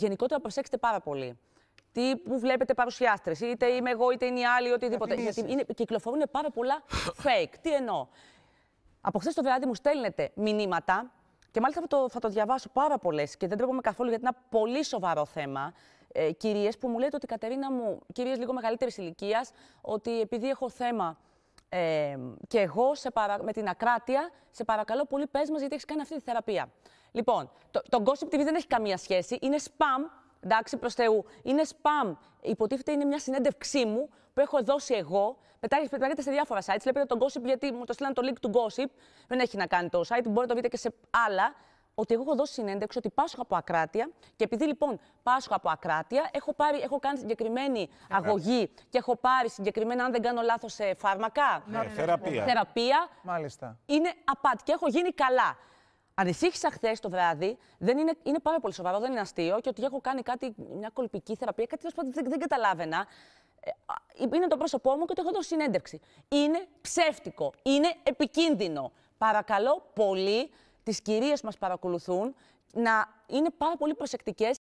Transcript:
γενικότερα προσέξτε πάρα πολύ. Τι που βλέπετε παρουσιάστρες, είτε είμαι εγώ, είτε είναι οι άλλοι, οτιδήποτε. Γιατί είναι, κυκλοφορούν πάρα πολλά fake. Τι εννοώ. Από χθες το βράδυ μου στέλνετε μηνύματα και μάλιστα θα το, θα το διαβάσω πάρα πολλές και δεν τρέπομαι καθόλου γιατί είναι ένα πολύ σοβαρό θέμα. Ε, κυρίες που μου λέτε ότι η Κατερίνα μου, κυρίες λίγο μεγαλύτερης ηλικίας, ότι επειδή έχω θέμα ε, και εγώ σε παρα... με την ακράτεια, σε παρακαλώ πολύ πες μας γιατί έχεις κάνει αυτή τη θεραπεία. Λοιπόν, το, το Gossip TV δεν έχει καμία σχέση. Είναι spam, εντάξει, προς Θεού. Είναι spam. Υποτίθεται είναι μια συνέντευξή μου που έχω δώσει εγώ. Πετάγεται σε διάφορα sites. Βλέπετε το Gossip γιατί μου το στείλαν το link του Gossip. Δεν έχει να κάνει το site, μπορείτε να το βρείτε και σε άλλα ότι εγώ έχω δώσει συνέντευξη ότι πάσχω από ακράτεια και επειδή λοιπόν πάσχω από ακράτεια, έχω, πάρει, έχω κάνει συγκεκριμένη αγωγή και έχω πάρει συγκεκριμένα, αν δεν κάνω λάθος, ε, φάρμακα. Ναι, θεραπεία. θεραπεία. Μάλιστα. Είναι απάτη και έχω γίνει καλά. Ανησύχησα χθες το βράδυ. Δεν είναι, είναι πάρα πολύ σοβαρό, δεν είναι αστείο. Και ότι έχω κάνει κάτι, μια κολπική θεραπεία, κάτι που δεν, δεν καταλάβαινα. Ε, είναι το πρόσωπό μου και το έχω δώσει συνέντευξη. Είναι ψεύτικο. Είναι επικίνδυνο. Παρακαλώ πολύ τις κυρίες μας μας παρακολουθούν να είναι πάρα πολύ προσεκτικές